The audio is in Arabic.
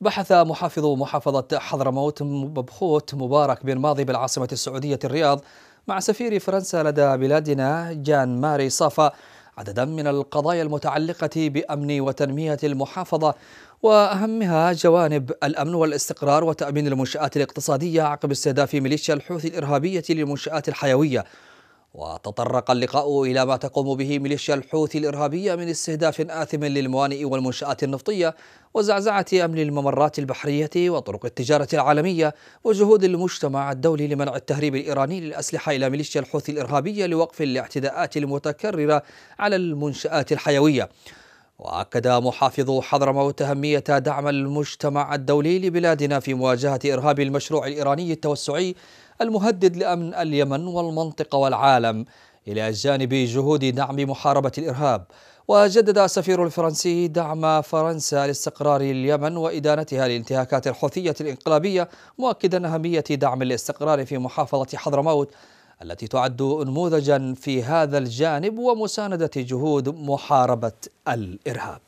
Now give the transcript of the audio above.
بحث محافظ محافظة حضرموت مبخوت مبارك بن ماضي بالعاصمة السعودية الرياض مع سفير فرنسا لدى بلادنا جان ماري صافا عددا من القضايا المتعلقة بأمن وتنمية المحافظة وأهمها جوانب الأمن والاستقرار وتأمين المنشآت الاقتصادية عقب استهداف ميليشيا الحوثي الإرهابية للمنشآت الحيوية وتطرق اللقاء إلى ما تقوم به ميليشيا الحوثي الإرهابية من استهداف آثم للموانئ والمنشآت النفطية وزعزعة أمن الممرات البحرية وطرق التجارة العالمية وجهود المجتمع الدولي لمنع التهريب الإيراني للأسلحة إلى ميليشيا الحوثي الإرهابية لوقف الاعتداءات المتكررة على المنشآت الحيوية وأكد محافظ حضرموت أهمية دعم المجتمع الدولي لبلادنا في مواجهة إرهاب المشروع الإيراني التوسعي المهدد لأمن اليمن والمنطقة والعالم إلى جانب جهود دعم محاربة الإرهاب وجدد السفير الفرنسي دعم فرنسا لاستقرار اليمن وإدانتها للانتهاكات الحوثية الإنقلابية مؤكدا أهمية دعم الاستقرار في محافظة حضرموت التي تعد نموذجا في هذا الجانب ومساندة جهود محاربة الإرهاب